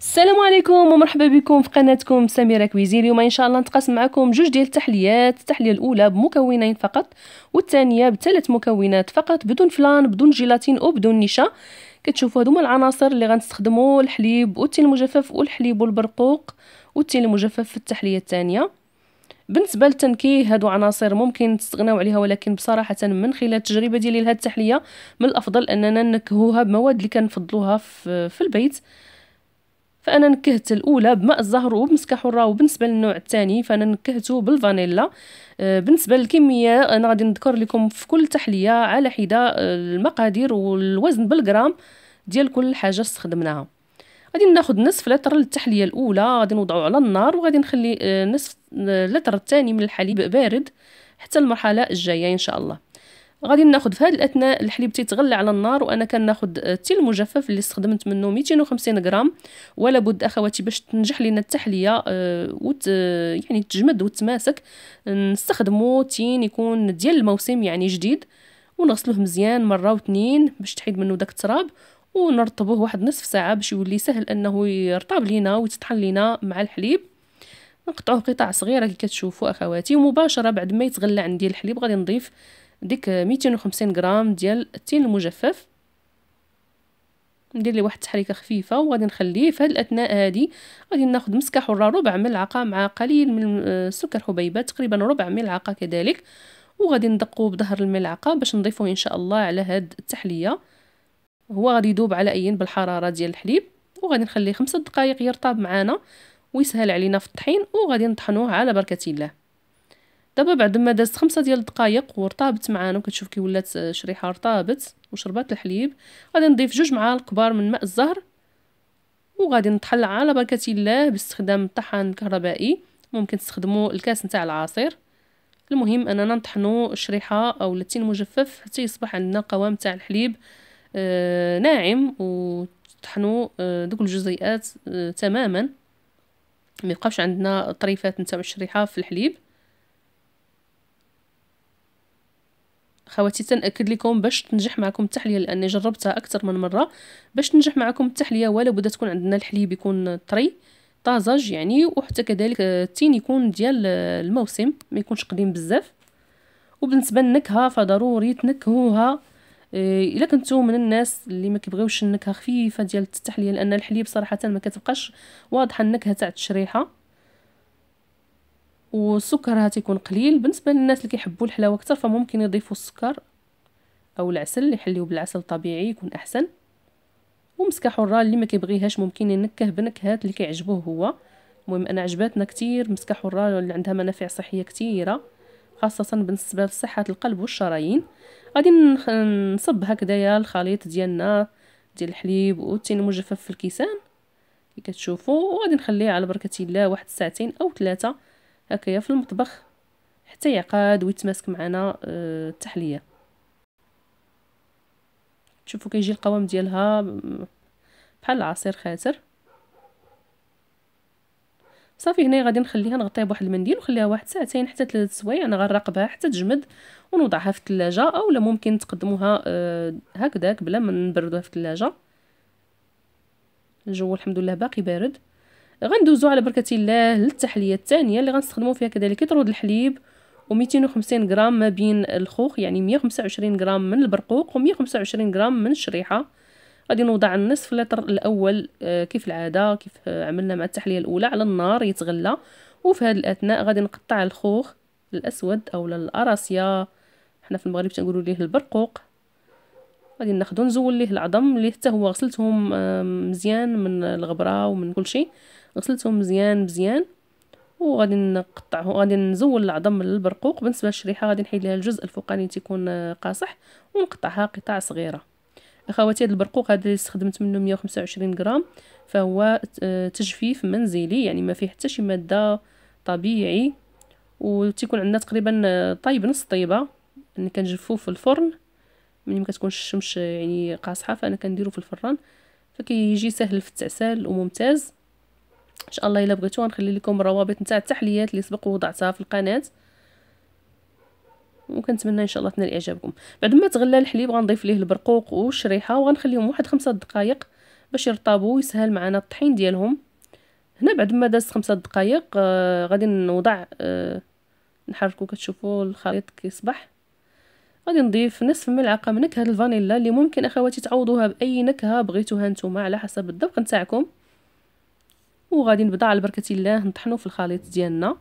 السلام عليكم ومرحبا بكم في قناتكم سميرة كويزين اليوم ان شاء الله نتقاسم معكم جوج ديال التحليات التحليه الاولى بمكونين فقط والثانيه بثلاث مكونات فقط بدون فلان بدون جيلاتين او بدون نشا كتشوفوا هذوما العناصر اللي غنستخدموا الحليب والتين المجفف والحليب والبرقوق والتين المجفف في التحليه الثانيه بالنسبه للتنكيه هادو عناصر ممكن تستغناو عليها ولكن بصراحه من خلال التجربه ديالي لهاد التحليه من الافضل اننا نكهوها بمواد اللي كنفضلوها في البيت فانا نكهت الاولى بماء الزهر وبمسكه حره وبالنسبه للنوع الثاني فانا نكهته بالفانيلا آه، بالنسبه للكميه انا غادي نذكر لكم في كل تحليه على حده آه، المقادير والوزن بالغرام ديال كل حاجه استخدمناها غادي ناخذ نصف لتر للتحليه الاولى غادي نوضعو على النار وغادي نخلي آه، نصف لتر الثاني من الحليب بارد حتى المرحله الجايه ان شاء الله غادي ناخذ في هذا الاثناء الحليب تيتغلى على النار وانا كناخذ آه، التيل المجفف اللي استخدمت منه 250 غرام ولا بد اخواتي باش تنجح لنا التحليه آه، وت آه، يعني تجمد وتماسك نستخدمو تين يكون ديال الموسم يعني جديد ونغسلوه مزيان مره واثنين باش تحيد منه داك التراب ونرطبوه واحد نصف ساعه باش يولي سهل انه يرطب لينا ويتطحن لينا مع الحليب نقطعوه قطع صغيره كي كتشوفوا اخواتي ومباشره بعد ما يتغلى عندي الحليب غادي نضيف ديك 250 غرام ديال التين المجفف ندير ليه واحد التحريكه خفيفه وغادي نخليه في هاد الاثناء هادي غادي ناخذ مسكه حره ربع ملعقه مع قليل من السكر حبيبات تقريبا ربع ملعقه كذلك وغادي ندقو بظهر الملعقه باش نضيفو ان شاء الله على هاد التحليه هو غادي يذوب على بالحراره ديال الحليب وغادي نخليه خمسة دقائق يرطب معانا ويسهل علينا في الطحين وغادي نطحنوه على بركه الله دابا بعد ما دازت خمسة ديال الدقائق ورطابت معانا وكتشوف كي ولات شريحه رطابت وشربات الحليب غادي نضيف جوج معالق كبار من ماء الزهر وغادي نطحن على بركه الله باستخدام الطحان الكهربائي ممكن تستخدموا الكاس نتاع العصير المهم اننا نطحنوا الشريحه او التين مجفف حتى يصبح عندنا قوام تاع الحليب آه ناعم وطحنوا آه دوك الجزيئات آه تماما ما يبقاش عندنا طريفات نتاع الشريحه في الحليب خواتي تنأكد لكم باش تنجح معكم التحلية لأني جربتها أكثر من مرة باش تنجح معكم التحلية ولا بد تكون عندنا الحليب يكون طري طازج يعني وحتى كذلك التين يكون ديال الموسم ما يكونش قديم بزاف وبالنسبه للنكهه فضروري تنكهوها آه، الا كنتو من الناس اللي ما كيبغيوش النكهه خفيفه ديال التحليه لان الحليب صراحه ما كتبقاش واضحه النكهه تاع التشريحه والسكرها تيكون قليل بالنسبه للناس اللي كيحبوا الحلاوه اكثر فممكن يضيفوا السكر او العسل يحليو بالعسل طبيعي يكون احسن ومسكه حره اللي ما كيبغيهاش ممكن ينكه بنكهات اللي كيعجبوه هو المهم انا عجباتنا كتير مسكه حره اللي عندها منافع صحيه كتيره خاصه بالنسبه لصحه القلب والشرايين غادي نصب هكذايا الخليط ديالنا ديال الحليب والتين المجفف في الكيسان كي كتشوفوا وغادي نخليه على بركه الله واحد ساعتين او ثلاثه هكايا في المطبخ حتى يعقد ويتماسك معنا آه، التحليه تشوفوا كيجي القوام ديالها بحال العصير خاتر صافي هنا غادي نخليها نغطيها بواحد المنديل ونخليها واحد ساعتين حتى ثلاث سوايع انا غنراقبها حتى تجمد ونوضعها في الثلاجه اولا ممكن تقدموها آه، هكذاك بلا ما نبردوها في الثلاجه الجو الحمد لله باقي بارد غندوزو على بركه الله للتحليه الثانيه اللي غنستخدمو فيها كذلك طرود الحليب و250 غرام ما بين الخوخ يعني 125 غرام من البرقوق و125 غرام من الشريحه غادي نوضع النصف لتر الاول آه، كيف العاده كيف عملنا مع التحليه الاولى على النار يتغلى وفي هذا الاثناء غادي نقطع الخوخ الاسود او الاراسيه حنا في المغرب تنقولوا ليه البرقوق غادي ناخدو نزول ليه العظم اللي حتى هو غسلتهم آه، مزيان من الغبره ومن كل شيء غسلتهم مزيان مزيان وغادي نقطعه غادي نزول العظم من البرقوق بالنسبه للشريحه غادي نحيد لها الجزء الفوقاني تيكون آه، قاصح ونقطعها قطع صغيره اخواتي هذا البرقوق هذا اللي استخدمت منه 125 غرام فهو آه، تجفيف منزلي يعني ما فيه حتى شي ماده طبيعي وتيكون عندنا تقريبا طايب نص طيبه يعني كنجفوه في الفرن ملي ما كتكونش الشمس يعني قاصحه فانا كنديرو في الفران فكيجي سهل في التعسال وممتاز ان شاء الله الا بغيتو غنخلي لكم الروابط نتاع التحليات اللي سبق وضعتها في القناه وكنتمنى ان شاء الله تنال اعجابكم بعد ما تغلى الحليب غنضيف ليه البرقوق والشريحه وغنخليهم واحد خمسة دقائق باش يرطبوا ويسهل معنا الطحين ديالهم هنا بعد ما دازت خمسة دقائق آه غادي نوضع آه نحركو كتشوفوا الخليط كيصبح غادي نضيف نصف ملعقه من نكهه الفانيلا اللي ممكن اخواتي تعوضوها باي نكهه بغيتوها نتوما على حسب الذوق نتاعكم وغادي نبدا على بركه الله نطحنو في الخليط ديالنا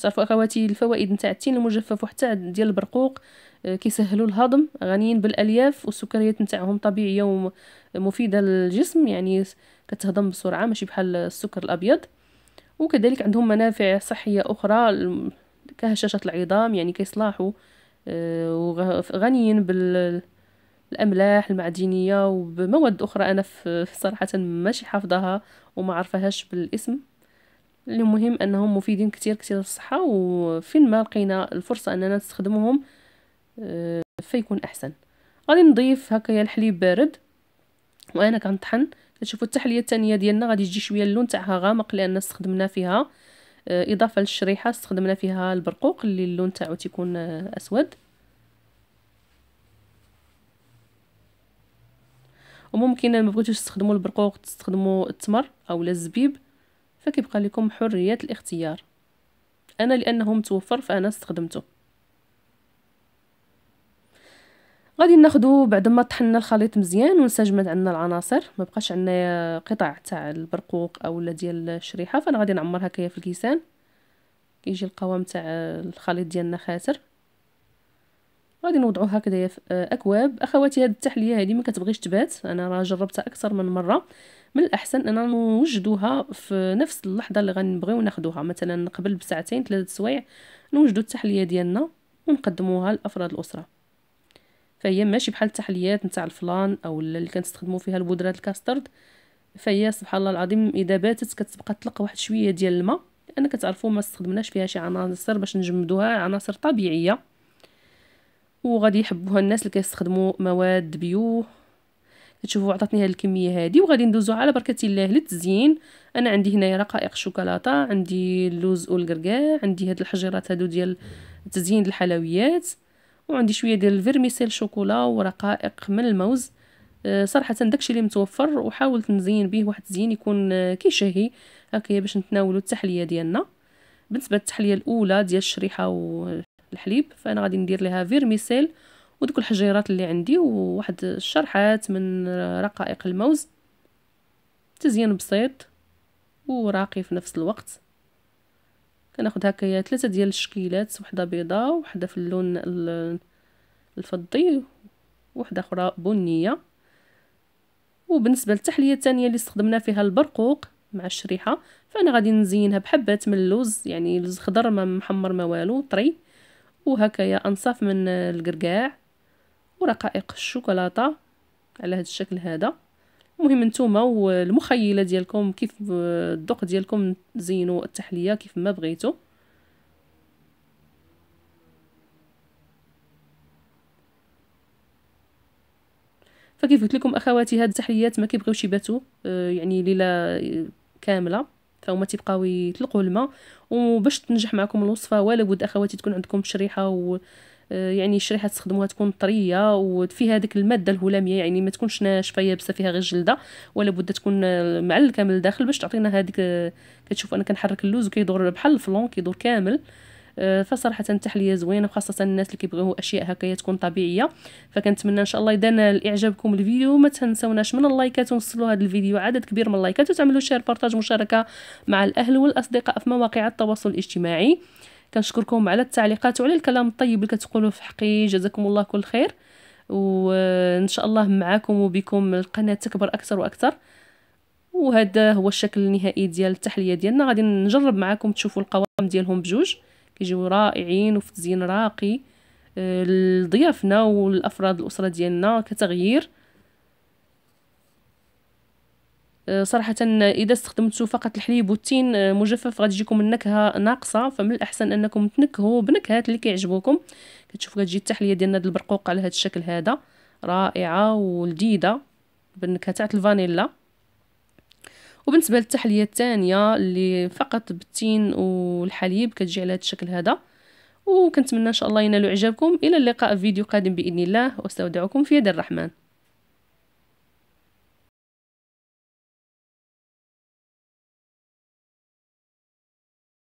تعرفوا اخواتي الفوائد نتاع التين المجفف وحتى ديال البرقوق آه، كيسهلوا الهضم غنيين بالالياف والسكريات نتاعهم طبيعيه ومفيده للجسم يعني كتهضم بسرعه ماشي بحال السكر الابيض وكذلك عندهم منافع صحية أخرى كهشاشة العظام يعني كيصلاحوا آه، وغنيين بالأملاح المعدنية وبمواد أخرى أنا صراحة ماشي حافظها وما عرفهاش بالاسم المهم أنهم مفيدين كتير كتير للصحة وفين ما لقينا الفرصة أننا نستخدمهم آه، فيكون أحسن غادي نضيف هكايا الحليب بارد وأنا كنطحن كتشوفوا التحليه الثانيه ديالنا غادي يجي شويه اللون تاعها غامق لان استخدمنا فيها آه، اضافه للشريحه استخدمنا فيها البرقوق اللي اللون تاعو تيكون آه، اسود وممكن ما بغيتوش تستخدموا البرقوق تستخدموا التمر او الزبيب فكيبقى لكم حريه الاختيار انا لانه متوفر فانا استخدمته غادي ناخذ بعد ما طحنا الخليط مزيان وانسجمت عندنا العناصر ما بقاش عندنا قطع تاع البرقوق اولا ديال الشريحه فانا غادي نعمرها هكايا في الكيسان كيجي القوام تاع الخليط ديالنا خاسر غادي نوضعوها هكذايا في اكواب اخواتي هاد التحليه هذه ما كتبغيش تبات انا راه جربتها اكثر من مره من الاحسن اننا نوجدوها في نفس اللحظه اللي غنبغيو ناخدوها مثلا قبل بساعتين ثلاثه سوايع نوجدو التحليه ديالنا ونقدموها لافراد الاسره فهي ماشي بحال التحليات نتاع الفلان او اللي كنستخدموا فيها البودرات الكاسترد فهي سبحان الله العظيم اذا باتت كتبقى تلقى واحد شويه ديال الماء لان كتعرفوا ما استخدمناش فيها شي عناصر باش نجمدوها عناصر طبيعيه وغادي يحبوها الناس اللي كيستخدموا مواد بيو كتشوفوا عطاتني هاد الكميه هادي وغادي ندوزو على بركه الله للتزيين انا عندي هنايا رقائق شوكولاته عندي اللوز والكركاع عندي هاد الحجرات هادو ديال تزيين الحلويات وعندي شويه ديال الفيرميسيل شوكولا ورقائق من الموز آه، صراحه داكشي اللي متوفر وحاولت نزين به واحد الزين يكون آه، كيشهي هكايا باش نتناولوا التحليه ديالنا بالنسبه للتحليه الاولى ديال الشريحه والحليب فانا غادي ندير لها فيرميسيل ودوك الحجيرات اللي عندي وواحد الشرحات من رقائق الموز تزيين بسيط وراقي في نفس الوقت كناخد هكايا ثلاثه ديال الشكيلات وحده بيضاء وحده في اللون الفضي وحده اخرى بنيه وبالنسبه للتحليه الثانيه اللي استخدمنا فيها البرقوق مع الشريحه فانا غادي نزينها بحبات من اللوز يعني لوز خضر ما محمر ما والو طري وهكايا انصاف من القرقاع ورقائق الشوكولاته على هذا الشكل هذا المهم نتوما والمخيله ديالكم كيف الذوق ديالكم زينوا التحليه كيف ما بغيتوا فكيف قلت لكم اخواتي هاد التحليات ما كيبغيوش يباتوا آه، يعني ليله كامله فهما تيبقاو يطلقوا الماء وباش تنجح معكم الوصفه ولا بد اخواتي تكون عندكم شريحه و يعني الشريحه تستخدموها تكون طريه وفيها هذيك الماده الهلاميه يعني ما تكونش ناشفه يابسه فيها غير جلده ولا بد تكون معلكه من الداخل باش تعطينا هذيك كتشوف انا كنحرك اللوز وكيدور بحال الفلون كيدور كامل آه، فصراحه التحليه زوينه وخاصه الناس اللي كيبغيو اشياء هكايا تكون طبيعيه فكنتمنى ان شاء الله اذا نال اعجابكم الفيديو ما تنساوناش من اللايكات ونوصلوا هذا الفيديو عدد كبير من اللايكات وتعملوا شير بارطاج مشاركه مع الاهل والاصدقاء في مواقع التواصل الاجتماعي كنشكركم على التعليقات وعلى الكلام الطيب اللي كتقولوا في حقي جزاكم الله كل خير وان شاء الله معاكم وبكم القناه تكبر اكثر واكثر وهذا هو الشكل النهائي ديال التحليه ديالنا غادي نجرب معاكم تشوفوا القوام ديالهم بجوج كيجيو رائعين وفي تزيين راقي آه، لضيافنا والافراد الاسره ديالنا كتغيير آه، صراحة إذا استخدمتوا فقط الحليب والتين آه، مجفف غادي يجيكم النكهة ناقصة فمن الأحسن أنكم تنكهوا بنكهات اللي كيعجبوكم كتشوف كتجي التحلية ديالنا هاد البرقوق على هاد الشكل هذا رائعة ولذيذة بالنكهة تاعت الفانيلا وبالنسبة للتحلية الثانية اللي فقط بالتين والحليب كتجي على هاد الشكل هذا وكنتمنى ان شاء الله ينالوا اعجابكم الى اللقاء في فيديو قادم باذن الله واستودعكم في يد الرحمن